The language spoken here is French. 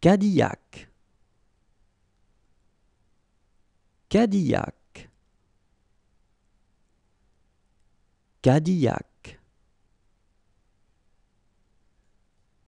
Cadillac Cadillac Cadillac